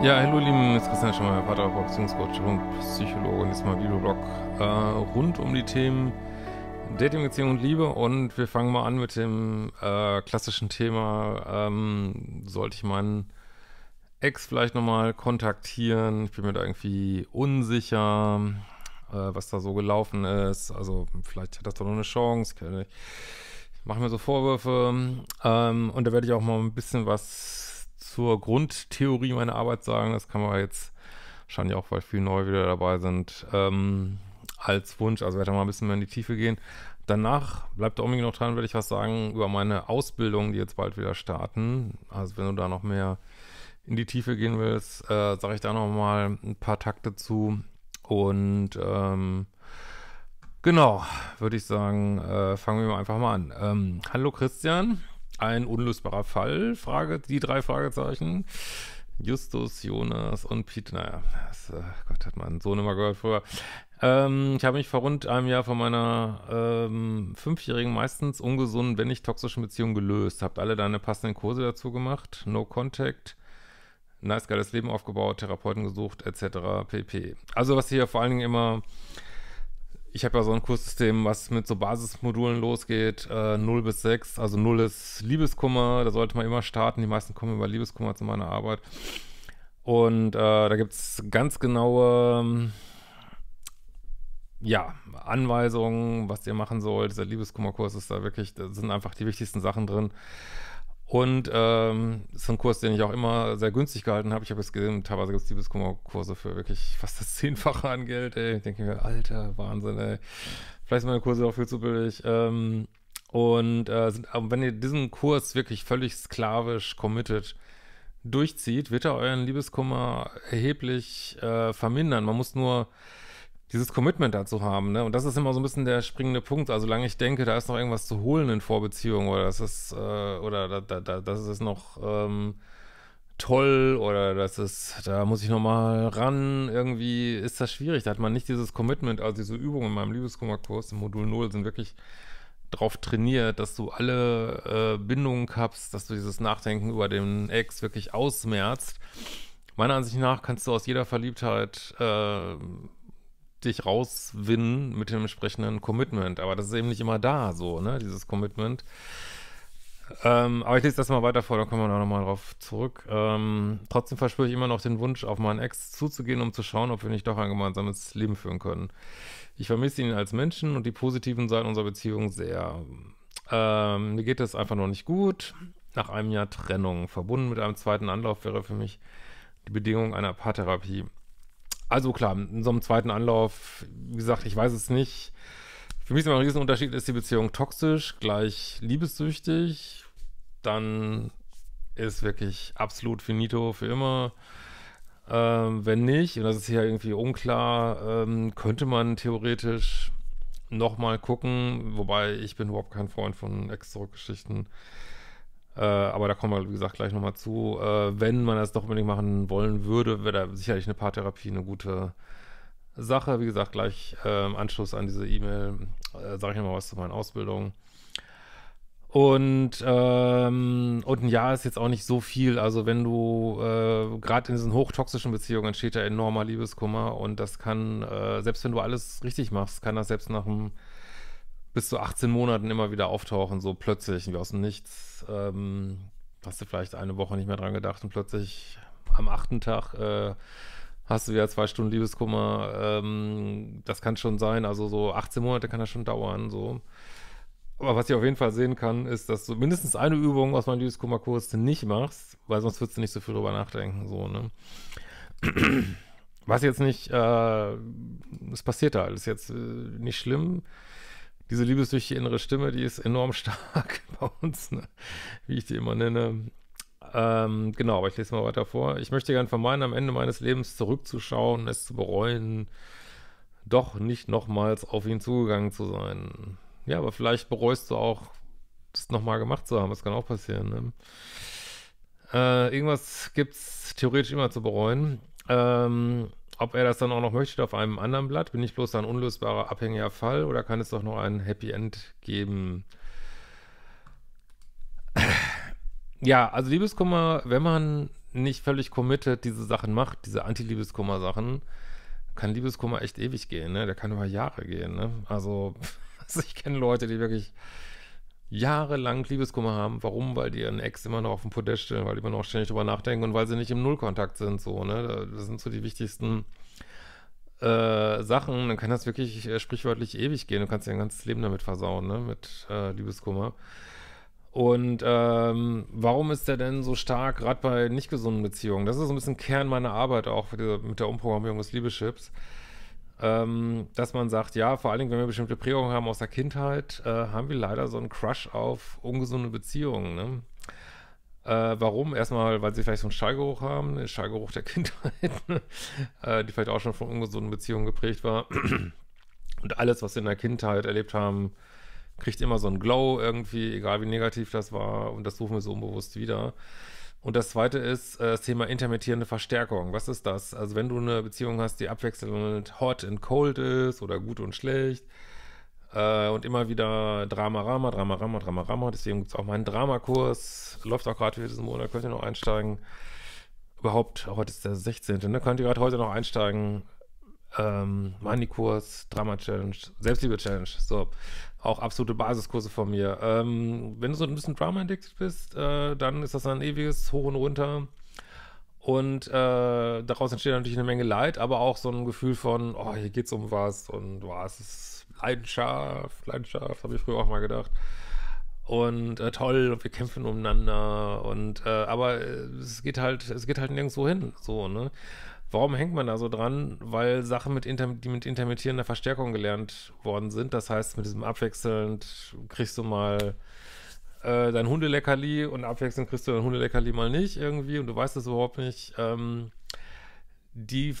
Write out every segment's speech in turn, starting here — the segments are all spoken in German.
Ja, hallo lieben, es ist Christian Schemmer, Vater, Beziehungscoach und Psychologe und jetzt mal Videoblog äh, rund um die Themen Dating, Beziehung und Liebe und wir fangen mal an mit dem äh, klassischen Thema, ähm, sollte ich meinen Ex vielleicht nochmal kontaktieren, ich bin mir da irgendwie unsicher, äh, was da so gelaufen ist, also vielleicht hat das doch noch eine Chance, ich mache mir so Vorwürfe ähm, und da werde ich auch mal ein bisschen was zur Grundtheorie meiner Arbeit sagen. Das kann man jetzt wahrscheinlich auch, weil viele neu wieder dabei sind, ähm, als Wunsch. Also werde ich mal ein bisschen mehr in die Tiefe gehen. Danach bleibt auch noch dran, werde ich was sagen über meine Ausbildung, die jetzt bald wieder starten. Also wenn du da noch mehr in die Tiefe gehen willst, äh, sage ich da noch mal ein paar Takte zu. Und ähm, genau, würde ich sagen, äh, fangen wir einfach mal an. Ähm, hallo Christian. Ein unlösbarer Fall? Frage, die drei Fragezeichen. Justus, Jonas und Pete. Naja, das, äh, Gott, hat meinen Sohn immer gehört früher. Ähm, ich habe mich vor rund einem Jahr von meiner ähm, fünfjährigen, meistens ungesunden, wenn nicht toxischen Beziehung gelöst. Habt alle deine passenden Kurse dazu gemacht. No Contact. Nice, geiles Leben aufgebaut, Therapeuten gesucht, etc. pp. Also, was hier vor allen Dingen immer ich habe ja so ein Kurssystem, was mit so Basismodulen losgeht, äh, 0 bis 6. Also 0 ist Liebeskummer, da sollte man immer starten. Die meisten kommen über Liebeskummer zu meiner Arbeit. Und äh, da gibt es ganz genaue ähm, ja, Anweisungen, was ihr machen sollt. Dieser Liebeskummerkurs ist da wirklich, da sind einfach die wichtigsten Sachen drin. Und ähm, ist ein Kurs, den ich auch immer sehr günstig gehalten habe. Ich habe jetzt gesehen, teilweise gibt es Liebeskummerkurse für wirklich fast das Zehnfache an Geld, ey. Ich denke mir, alter Wahnsinn, ey. Vielleicht sind meine Kurse auch viel zu billig. Ähm, und äh, sind, wenn ihr diesen Kurs wirklich völlig sklavisch committed durchzieht, wird er euren Liebeskummer erheblich äh, vermindern. Man muss nur dieses Commitment dazu haben, ne? Und das ist immer so ein bisschen der springende Punkt. Also solange ich denke, da ist noch irgendwas zu holen in Vorbeziehungen oder das ist, äh, oder da, da, da, das ist noch ähm, toll oder das ist, da muss ich nochmal ran, irgendwie ist das schwierig. Da hat man nicht dieses Commitment, also diese Übungen in meinem Liebeskummerkurs im Modul 0 sind wirklich drauf trainiert, dass du alle äh, Bindungen kapst, dass du dieses Nachdenken über den Ex wirklich ausmerzt. Meiner Ansicht nach kannst du aus jeder Verliebtheit äh, dich rauswinnen mit dem entsprechenden Commitment. Aber das ist eben nicht immer da, so, ne, dieses Commitment. Ähm, aber ich lese das mal weiter vor, dann kommen wir auch nochmal drauf zurück. Ähm, trotzdem verspüre ich immer noch den Wunsch, auf meinen Ex zuzugehen, um zu schauen, ob wir nicht doch ein gemeinsames Leben führen können. Ich vermisse ihn als Menschen und die positiven Seiten unserer Beziehung sehr. Ähm, mir geht es einfach noch nicht gut. Nach einem Jahr Trennung, verbunden mit einem zweiten Anlauf, wäre für mich die Bedingung einer Paartherapie. Also klar, in so einem zweiten Anlauf, wie gesagt, ich weiß es nicht. Für mich ist immer ein Riesenunterschied, ist die Beziehung toxisch, gleich liebessüchtig, dann ist wirklich absolut finito für immer. Ähm, wenn nicht, und das ist hier irgendwie unklar, ähm, könnte man theoretisch nochmal gucken, wobei ich bin überhaupt kein Freund von Ex-Zurückgeschichten. Äh, aber da kommen wir, wie gesagt, gleich nochmal zu. Äh, wenn man das doch unbedingt machen wollen würde, wäre da sicherlich eine Paartherapie eine gute Sache. Wie gesagt, gleich äh, im Anschluss an diese E-Mail äh, sage ich nochmal was zu meinen Ausbildungen. Und, ähm, und ein Jahr ist jetzt auch nicht so viel. Also wenn du äh, gerade in diesen hochtoxischen Beziehungen entsteht ja enormer Liebeskummer und das kann, äh, selbst wenn du alles richtig machst, kann das selbst nach einem bis zu 18 Monaten immer wieder auftauchen, so plötzlich, wie aus dem Nichts. Ähm, hast du vielleicht eine Woche nicht mehr dran gedacht und plötzlich am achten Tag äh, hast du wieder zwei Stunden Liebeskummer. Ähm, das kann schon sein. Also so 18 Monate kann das schon dauern. So. Aber was ich auf jeden Fall sehen kann, ist, dass du mindestens eine Übung aus meinem Liebeskummerkurs nicht machst, weil sonst würdest du nicht so viel drüber nachdenken. So, ne? Was jetzt nicht, äh, es passiert halt, ist jetzt äh, nicht schlimm diese liebesdüchtige innere Stimme, die ist enorm stark bei uns, ne? wie ich die immer nenne. Ähm, genau, aber ich lese mal weiter vor. Ich möchte gern vermeiden, am Ende meines Lebens zurückzuschauen, es zu bereuen, doch nicht nochmals auf ihn zugegangen zu sein. Ja, aber vielleicht bereust du auch, das nochmal gemacht zu haben. Das kann auch passieren. Ne? Äh, irgendwas gibt's theoretisch immer zu bereuen. Ähm, ob er das dann auch noch möchte auf einem anderen Blatt, bin ich bloß ein unlösbarer, abhängiger Fall oder kann es doch noch ein Happy End geben? Ja, also Liebeskummer, wenn man nicht völlig committed diese Sachen macht, diese Anti-Liebeskummer-Sachen, kann Liebeskummer echt ewig gehen, ne? Der kann über Jahre gehen, ne? Also, also ich kenne Leute, die wirklich jahrelang Liebeskummer haben. Warum? Weil die ihren Ex immer noch auf dem Podest stellen, weil die immer noch ständig drüber nachdenken und weil sie nicht im Nullkontakt sind. So, ne? Das sind so die wichtigsten äh, Sachen. Dann kann das wirklich äh, sprichwörtlich ewig gehen. Du kannst dein ganzes Leben damit versauen, ne? mit äh, Liebeskummer. Und ähm, warum ist der denn so stark, gerade bei nicht gesunden Beziehungen? Das ist so ein bisschen Kern meiner Arbeit auch diese, mit der Umprogrammierung des Liebeschips ähm, dass man sagt, ja, vor allen Dingen, wenn wir bestimmte Prägungen haben aus der Kindheit, äh, haben wir leider so einen Crush auf ungesunde Beziehungen. Ne? Äh, warum? Erstmal, weil sie vielleicht so einen Schallgeruch haben, den Schallgeruch der Kindheit, ne? äh, die vielleicht auch schon von ungesunden Beziehungen geprägt war. Und alles, was sie in der Kindheit erlebt haben, kriegt immer so einen Glow irgendwie, egal wie negativ das war. Und das suchen wir so unbewusst wieder. Und das zweite ist äh, das Thema intermittierende Verstärkung. Was ist das? Also wenn du eine Beziehung hast, die abwechselnd hot and cold ist oder gut und schlecht äh, und immer wieder Drama, Rama, Drama, Rama, Drama, Rama. Deswegen gibt es auch meinen Dramakurs. Läuft auch gerade für diesen Monat. Könnt ihr noch einsteigen? Überhaupt, heute ist der 16. Ne? Könnt ihr gerade heute noch einsteigen? ähm, Money-Kurs, Drama-Challenge, Selbstliebe-Challenge. So, auch absolute Basiskurse von mir. Ähm, wenn du so ein bisschen Drama-addicted bist, äh, dann ist das ein ewiges Hoch und Runter. Und äh, daraus entsteht natürlich eine Menge Leid, aber auch so ein Gefühl von, oh, hier geht's um was und was es ist Leidenschaft, Leidenschaft, habe ich früher auch mal gedacht. Und äh, toll, und wir kämpfen umeinander und äh, aber es geht halt, es geht halt nirgendwo hin, so, ne? Warum hängt man da so dran? Weil Sachen, mit Inter die mit intermittierender Verstärkung gelernt worden sind. Das heißt, mit diesem abwechselnd kriegst du mal äh, dein Hundeleckerli und abwechselnd kriegst du dein Hundeleckerli mal nicht irgendwie und du weißt es überhaupt nicht. Ähm, die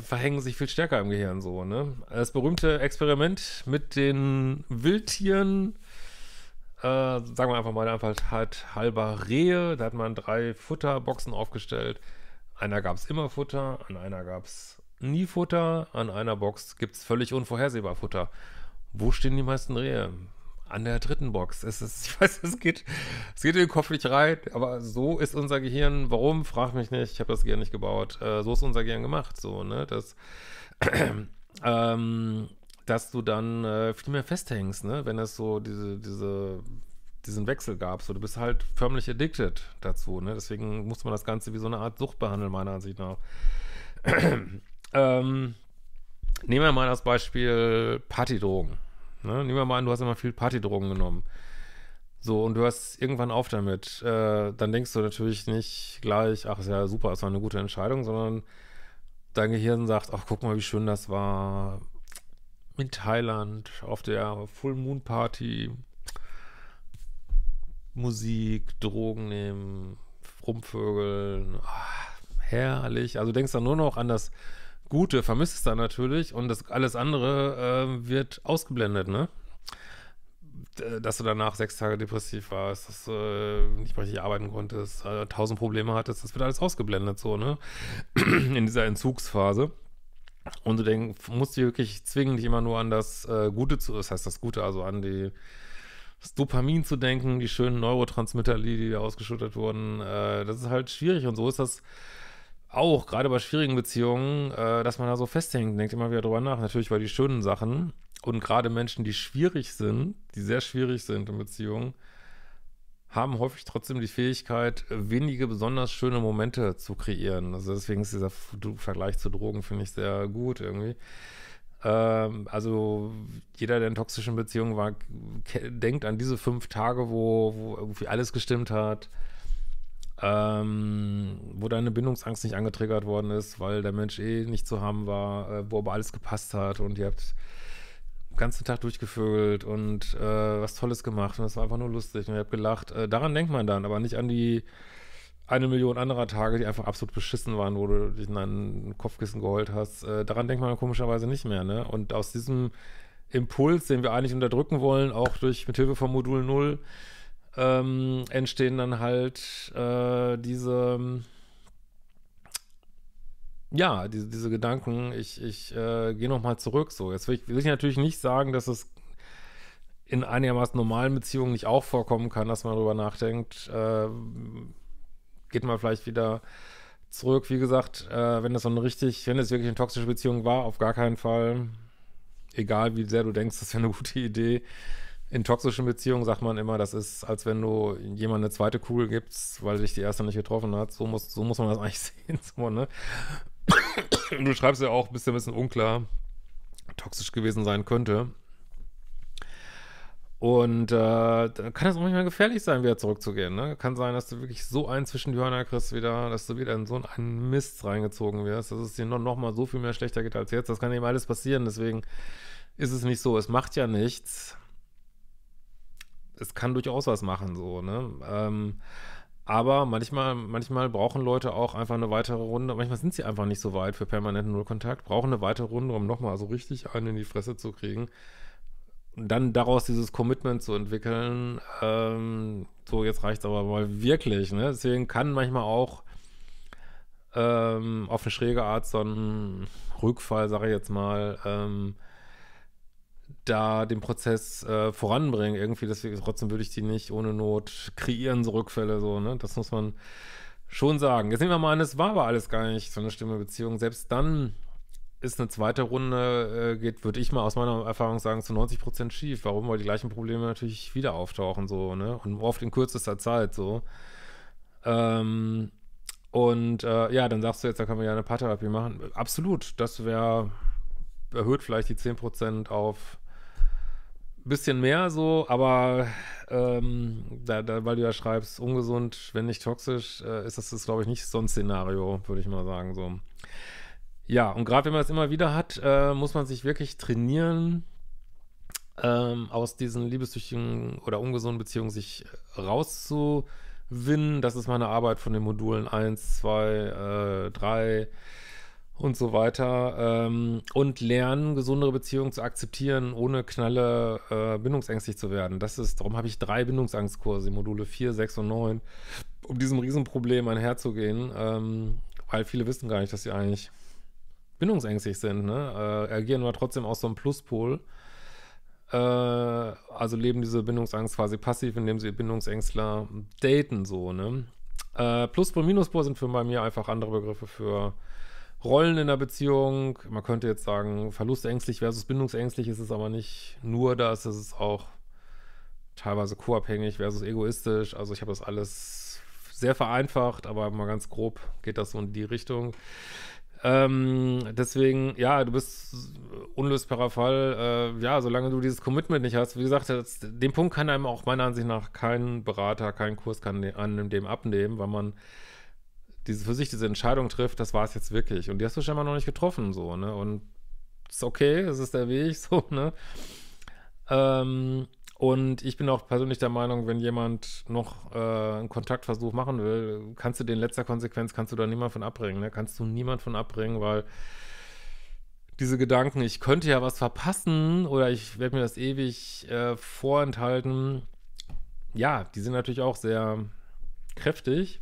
verhängen sich viel stärker im Gehirn so, ne? Das berühmte Experiment mit den Wildtieren, äh, sagen wir einfach mal einfach halt halber Rehe, da hat man drei Futterboxen aufgestellt einer gab es immer Futter, an einer gab es nie Futter, an einer Box gibt es völlig unvorhersehbar Futter. Wo stehen die meisten Rehe? An der dritten Box. Es ist, ich weiß, es geht, es geht in den Kopf nicht rein, aber so ist unser Gehirn. Warum? Frag mich nicht. Ich habe das Gehirn nicht gebaut. Äh, so ist unser Gehirn gemacht. So, ne? Das, ähm, dass du dann äh, viel mehr festhängst, ne? Wenn das so diese, diese diesen Wechsel gab. So, du bist halt förmlich addicted dazu. Ne? Deswegen musste man das Ganze wie so eine Art Sucht behandeln, meiner Ansicht nach. ähm, nehmen wir mal das Beispiel Partydrogen. Ne? Nehmen wir mal an, du hast immer viel Partydrogen genommen. So, und du hörst irgendwann auf damit. Äh, dann denkst du natürlich nicht gleich, ach, ist ja super, es war eine gute Entscheidung, sondern dein Gehirn sagt, ach, guck mal, wie schön das war in Thailand auf der Full Moon Party Musik, Drogen nehmen, rumvögeln. Oh, herrlich. Also denkst dann nur noch an das Gute, vermisst es dann natürlich und das alles andere äh, wird ausgeblendet, ne? Dass du danach sechs Tage depressiv warst, dass du äh, nicht richtig arbeiten konntest, äh, tausend Probleme hattest, das wird alles ausgeblendet, so, ne? In dieser Entzugsphase. Und du denkst, musst dich wirklich zwingen, dich immer nur an das äh, Gute zu, das heißt das Gute, also an die das Dopamin zu denken, die schönen Neurotransmitter, die da ausgeschüttet wurden, äh, das ist halt schwierig und so ist das auch, gerade bei schwierigen Beziehungen, äh, dass man da so festhängt, denkt immer wieder drüber nach, natürlich bei die schönen Sachen und gerade Menschen, die schwierig sind, die sehr schwierig sind in Beziehungen, haben häufig trotzdem die Fähigkeit, wenige besonders schöne Momente zu kreieren. Also deswegen ist dieser Vergleich zu Drogen, finde ich, sehr gut irgendwie. Ähm, also jeder, der in toxischen Beziehungen war, denkt an diese fünf Tage, wo, wo irgendwie alles gestimmt hat, ähm, wo deine Bindungsangst nicht angetriggert worden ist, weil der Mensch eh nicht zu haben war, äh, wo aber alles gepasst hat und ihr habt den ganzen Tag durchgevögelt und äh, was Tolles gemacht und es war einfach nur lustig und ihr habt gelacht. Äh, daran denkt man dann, aber nicht an die eine Million anderer Tage, die einfach absolut beschissen waren, wo du dich in ein Kopfkissen geheult hast. Äh, daran denkt man komischerweise nicht mehr, ne? Und aus diesem Impuls, den wir eigentlich unterdrücken wollen, auch durch mit Hilfe von Modul 0, ähm, entstehen dann halt äh, diese ja, diese, diese Gedanken, ich, ich äh, gehe nochmal zurück. So, jetzt will ich, will ich natürlich nicht sagen, dass es in einigermaßen normalen Beziehungen nicht auch vorkommen kann, dass man darüber nachdenkt, äh, geht mal vielleicht wieder zurück. Wie gesagt, äh, wenn das so eine richtig, wenn das wirklich eine toxische Beziehung war, auf gar keinen Fall, egal wie sehr du denkst, das wäre eine gute Idee. In toxischen Beziehungen sagt man immer, das ist, als wenn du jemand eine zweite Kugel gibst, weil dich die erste nicht getroffen hat. So muss, so muss man das eigentlich sehen. So, ne? Du schreibst ja auch, bist ja ein bisschen unklar, toxisch gewesen sein könnte. Und äh, dann kann es auch manchmal gefährlich sein, wieder zurückzugehen. Ne? Kann sein, dass du wirklich so einen zwischen die Hörner kriegst, wieder, dass du wieder in so einen Mist reingezogen wirst, dass es dir noch, noch mal so viel mehr schlechter geht als jetzt. Das kann eben alles passieren. Deswegen ist es nicht so. Es macht ja nichts. Es kann durchaus was machen, so, ne? Ähm, aber manchmal, manchmal brauchen Leute auch einfach eine weitere Runde. Manchmal sind sie einfach nicht so weit für permanenten Nullkontakt, brauchen eine weitere Runde, um nochmal so richtig einen in die Fresse zu kriegen dann daraus dieses Commitment zu entwickeln, ähm, so jetzt reicht es aber mal wirklich, ne? Deswegen kann manchmal auch ähm, auf eine schräge Art so ein Rückfall, sage ich jetzt mal, ähm, da den Prozess äh, voranbringen. Irgendwie, deswegen, trotzdem würde ich die nicht ohne Not kreieren, so Rückfälle, so, ne? Das muss man schon sagen. Jetzt nehmen wir mal an, es war aber alles gar nicht so eine schlimme Beziehung. Selbst dann ist eine zweite Runde, äh, geht, würde ich mal aus meiner Erfahrung sagen, zu 90 Prozent schief. Warum? Weil die gleichen Probleme natürlich wieder auftauchen, so, ne? Und oft in kürzester Zeit, so. Ähm, und äh, ja, dann sagst du jetzt, da können wir ja eine Paartherapie machen. Absolut, das wäre, erhöht vielleicht die 10 Prozent auf ein bisschen mehr, so, aber ähm, da, da, weil du ja schreibst, ungesund, wenn nicht toxisch, äh, ist das, das glaube ich, nicht so ein Szenario, würde ich mal sagen, so. Ja, und gerade wenn man es immer wieder hat, äh, muss man sich wirklich trainieren, ähm, aus diesen liebessüchtigen oder ungesunden Beziehungen sich äh, rauszuwinnen. Das ist meine Arbeit von den Modulen 1, 2, äh, 3 und so weiter. Ähm, und lernen, gesundere Beziehungen zu akzeptieren, ohne knalle äh, bindungsängstig zu werden. Das ist, darum habe ich drei Bindungsangstkurse, Module 4, 6 und 9, um diesem Riesenproblem einherzugehen, ähm, weil viele wissen gar nicht, dass sie eigentlich bindungsängstig sind, ne? Äh, agieren aber trotzdem aus so einem Pluspol. Äh, also leben diese Bindungsangst quasi passiv, indem sie Bindungsängstler daten, so, ne? Äh, Pluspol, Minuspol sind für bei mir einfach andere Begriffe für Rollen in der Beziehung. Man könnte jetzt sagen, verlustängstlich versus bindungsängstlich ist es aber nicht nur das, es ist auch teilweise co-abhängig versus egoistisch. Also ich habe das alles sehr vereinfacht, aber mal ganz grob geht das so in die Richtung. Ähm, deswegen, ja, du bist unlösbarer Fall. Äh, ja, solange du dieses Commitment nicht hast, wie gesagt, das, den Punkt kann einem auch meiner Ansicht nach kein Berater, kein Kurs kann ne, an dem abnehmen, weil man diese, für sich diese Entscheidung trifft, das war es jetzt wirklich. Und die hast du scheinbar noch nicht getroffen, so, ne? Und ist okay, es ist der Weg, so, ne? Ähm, und ich bin auch persönlich der Meinung, wenn jemand noch äh, einen Kontaktversuch machen will, kannst du den letzter Konsequenz, kannst du da niemand von abbringen. Ne? Kannst du niemand von abbringen, weil diese Gedanken, ich könnte ja was verpassen oder ich werde mir das ewig äh, vorenthalten, ja, die sind natürlich auch sehr kräftig.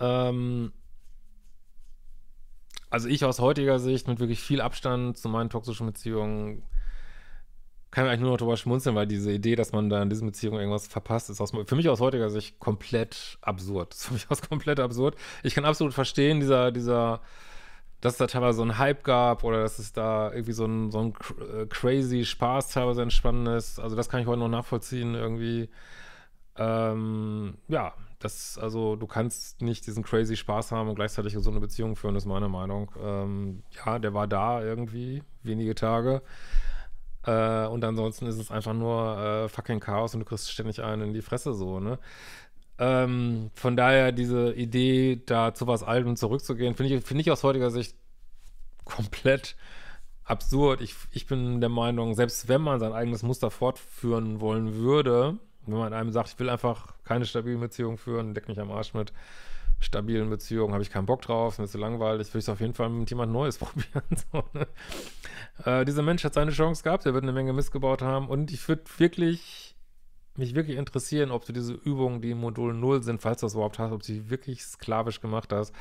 Ähm, also ich aus heutiger Sicht mit wirklich viel Abstand zu meinen toxischen Beziehungen kann eigentlich nur noch drüber schmunzeln, weil diese Idee, dass man da in diesen Beziehungen irgendwas verpasst, ist aus, für mich aus heutiger Sicht komplett absurd. Das ist für mich aus komplett absurd. Ich kann absolut verstehen, dieser, dieser, dass es da teilweise so einen Hype gab oder dass es da irgendwie so ein, so ein äh, crazy Spaß teilweise entspannend ist. Also das kann ich heute noch nachvollziehen irgendwie. Ähm, ja, das, also du kannst nicht diesen crazy Spaß haben und gleichzeitig so eine Beziehung führen, ist meine Meinung. Ähm, ja, der war da irgendwie, wenige Tage. Äh, und ansonsten ist es einfach nur äh, fucking Chaos und du kriegst ständig einen in die Fresse so, ne? Ähm, von daher diese Idee, da zu was Altem zurückzugehen, finde ich, find ich aus heutiger Sicht komplett absurd. Ich, ich bin der Meinung, selbst wenn man sein eigenes Muster fortführen wollen würde, wenn man einem sagt, ich will einfach keine stabilen Beziehungen führen, deck mich am Arsch mit, stabilen Beziehung, habe ich keinen Bock drauf, ist mir zu langweilig, will ich es auf jeden Fall mit jemand Neues probieren. So, ne? äh, dieser Mensch hat seine Chance gehabt, er wird eine Menge missgebaut haben und ich würde wirklich, mich wirklich interessieren, ob du diese Übungen, die im Modul 0 sind, falls du das überhaupt hast, ob du sie wirklich sklavisch gemacht hast.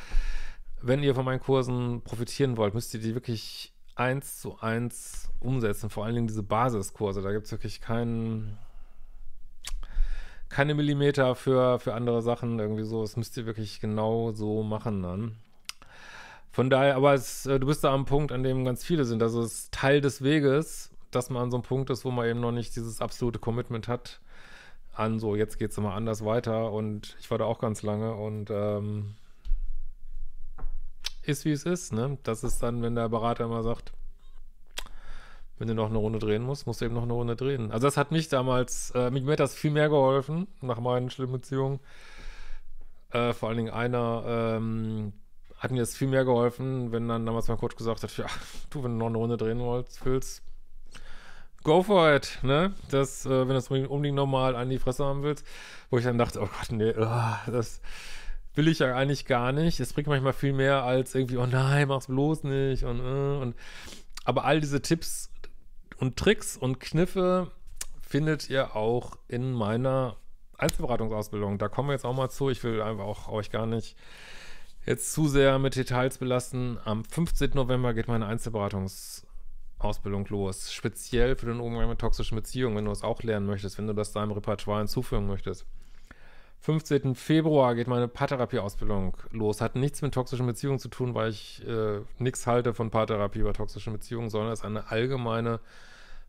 Wenn ihr von meinen Kursen profitieren wollt, müsst ihr die wirklich eins zu eins umsetzen, vor allen Dingen diese Basiskurse, da gibt es wirklich keinen keine Millimeter für, für andere Sachen irgendwie so. Das müsst ihr wirklich genau so machen dann. Von daher, aber es, äh, du bist da am Punkt, an dem ganz viele sind. Also es ist Teil des Weges, dass man an so einem Punkt ist, wo man eben noch nicht dieses absolute Commitment hat an so, jetzt geht es immer anders weiter und ich war da auch ganz lange und ähm, ist wie es ist, ne? Das ist dann, wenn der Berater immer sagt, wenn du noch eine Runde drehen musst, musst du eben noch eine Runde drehen. Also das hat mich damals, äh, mir hat das viel mehr geholfen nach meinen schlimmen Beziehungen. Äh, vor allen Dingen einer ähm, hat mir das viel mehr geholfen, wenn dann damals mein Coach gesagt hat, ja, du, wenn du noch eine Runde drehen willst, willst go for it, ne? Das, äh, wenn du es unbedingt nochmal an die Fresse haben willst, wo ich dann dachte, oh Gott, nee, oh, das will ich ja eigentlich gar nicht. Es bringt manchmal viel mehr als irgendwie, oh nein, mach's bloß nicht und, äh, und aber all diese Tipps und Tricks und Kniffe findet ihr auch in meiner Einzelberatungsausbildung. Da kommen wir jetzt auch mal zu. Ich will einfach auch euch gar nicht jetzt zu sehr mit Details belasten. Am 15. November geht meine Einzelberatungsausbildung los. Speziell für den Umgang mit toxischen Beziehungen, wenn du es auch lernen möchtest, wenn du das deinem Repertoire hinzufügen möchtest. 15. Februar geht meine Paartherapie-Ausbildung los. Hat nichts mit toxischen Beziehungen zu tun, weil ich äh, nichts halte von Paartherapie über toxischen Beziehungen, sondern es ist eine allgemeine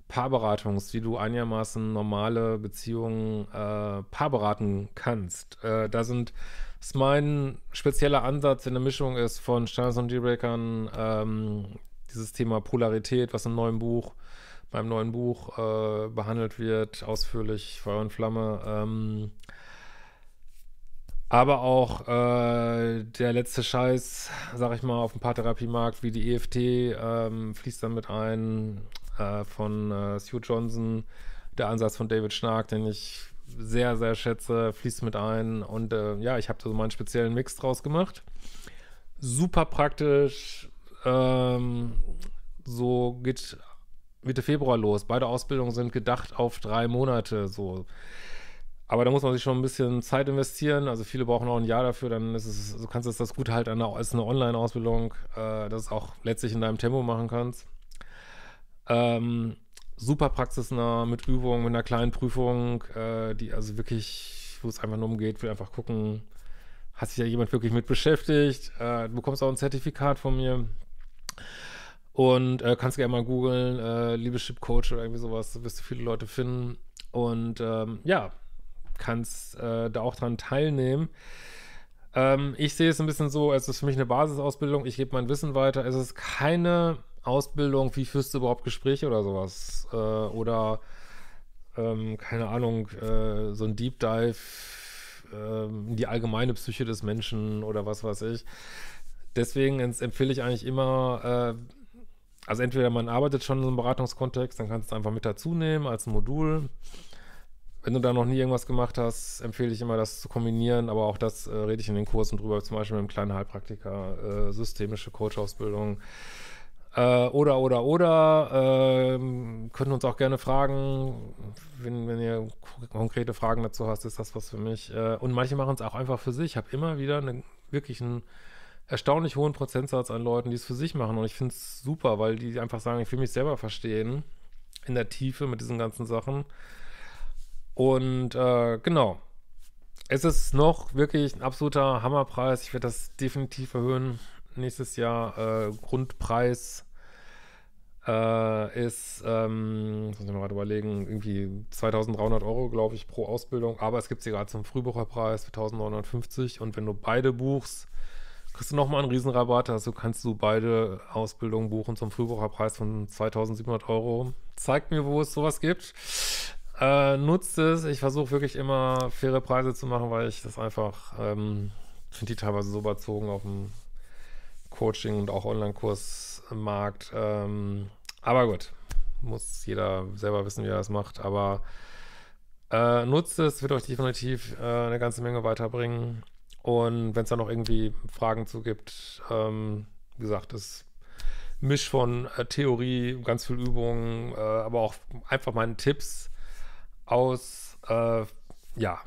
Paarberatung, wie du einigermaßen normale Beziehungen äh, paarberaten kannst. Äh, da sind ist mein spezieller Ansatz in der Mischung ist von Stars und Dealbreakern, ähm, dieses Thema Polarität, was im neuen Buch, beim neuen Buch äh, behandelt wird, ausführlich, Feuer und Flamme. Ähm, aber auch äh, der letzte Scheiß, sag ich mal, auf dem Paartherapiemarkt wie die EFT ähm, fließt damit ein äh, von äh, Sue Johnson. Der Ansatz von David Schnark, den ich sehr, sehr schätze, fließt mit ein. Und äh, ja, ich habe da so meinen speziellen Mix draus gemacht. Super praktisch. Ähm, so geht Mitte Februar los. Beide Ausbildungen sind gedacht auf drei Monate. So aber da muss man sich schon ein bisschen Zeit investieren. Also viele brauchen auch ein Jahr dafür. Dann ist es, also du kannst das, das gut halt an als eine Online-Ausbildung, äh, dass du es auch letztlich in deinem Tempo machen kannst. Ähm, super praxisnah, mit Übungen, mit einer kleinen Prüfung, äh, die also wirklich, wo es einfach nur umgeht, will einfach gucken, hat sich da jemand wirklich mit beschäftigt. Äh, du bekommst auch ein Zertifikat von mir. Und äh, kannst gerne mal googeln, äh, Liebeschip Coach oder irgendwie sowas, da wirst du viele Leute finden. Und ähm, ja, kannst äh, da auch dran teilnehmen. Ähm, ich sehe es ein bisschen so, es ist für mich eine Basisausbildung, ich gebe mein Wissen weiter. Es ist keine Ausbildung, wie führst du überhaupt Gespräche oder sowas. Äh, oder ähm, keine Ahnung, äh, so ein Deep Dive in ähm, die allgemeine Psyche des Menschen oder was weiß ich. Deswegen empfehle ich eigentlich immer, äh, also entweder man arbeitet schon in so einem Beratungskontext, dann kannst du einfach mit dazu nehmen als Modul wenn du da noch nie irgendwas gemacht hast, empfehle ich immer, das zu kombinieren. Aber auch das äh, rede ich in den Kursen drüber, zum Beispiel mit einem kleinen Heilpraktiker, äh, systemische Coach-Ausbildung. Äh, oder, oder, oder. Äh, könnt uns auch gerne fragen, wenn, wenn ihr konkrete Fragen dazu hast, ist das was für mich. Äh, und manche machen es auch einfach für sich. Ich habe immer wieder eine, wirklich einen erstaunlich hohen Prozentsatz an Leuten, die es für sich machen. Und ich finde es super, weil die einfach sagen, ich will mich selber verstehen in der Tiefe mit diesen ganzen Sachen und äh, genau. Es ist noch wirklich ein absoluter Hammerpreis. Ich werde das definitiv erhöhen. Nächstes Jahr äh, Grundpreis äh, ist, ähm, muss ich mal gerade überlegen, irgendwie 2300 Euro, glaube ich, pro Ausbildung. Aber es gibt sie gerade zum Frühbucherpreis für 1950. Und wenn du beide buchst, kriegst du nochmal einen Riesenrabatt. Also kannst du beide Ausbildungen buchen zum Frühbucherpreis von 2700 Euro. Zeigt mir, wo es sowas gibt. Äh, nutzt es. Ich versuche wirklich immer faire Preise zu machen, weil ich das einfach, ähm, finde die teilweise so überzogen auf dem Coaching- und auch Online-Kursmarkt. Ähm, aber gut, muss jeder selber wissen, wie er das macht. Aber äh, nutzt es, wird euch definitiv äh, eine ganze Menge weiterbringen. Und wenn es da noch irgendwie Fragen zu gibt, ähm, wie gesagt, ist Misch von äh, Theorie, ganz viel Übung, äh, aber auch einfach meinen Tipps aus äh, ja,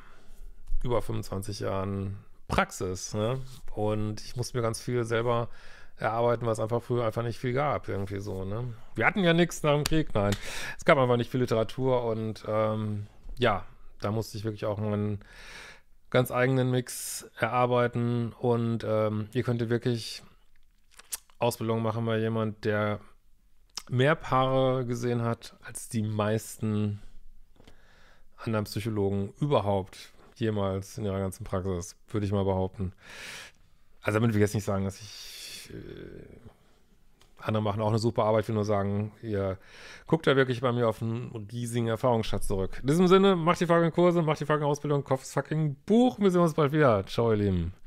über 25 Jahren Praxis. Ne? Und ich musste mir ganz viel selber erarbeiten, weil es einfach früher einfach nicht viel gab, irgendwie so. Ne? Wir hatten ja nichts nach dem Krieg, nein. Es gab einfach nicht viel Literatur und ähm, ja, da musste ich wirklich auch meinen ganz eigenen Mix erarbeiten und ähm, ihr könntet wirklich Ausbildung machen bei jemand, der mehr Paare gesehen hat als die meisten anderen Psychologen überhaupt jemals in ihrer ganzen Praxis, würde ich mal behaupten. Also damit will ich jetzt nicht sagen, dass ich äh, andere machen auch eine super Arbeit, ich will nur sagen, ihr guckt da wirklich bei mir auf einen riesigen Erfahrungsschatz zurück. In diesem Sinne, macht die fucking Kurse, macht die fucking Ausbildung, kauft das fucking Buch, wir sehen uns bald wieder. Ciao, ihr Lieben.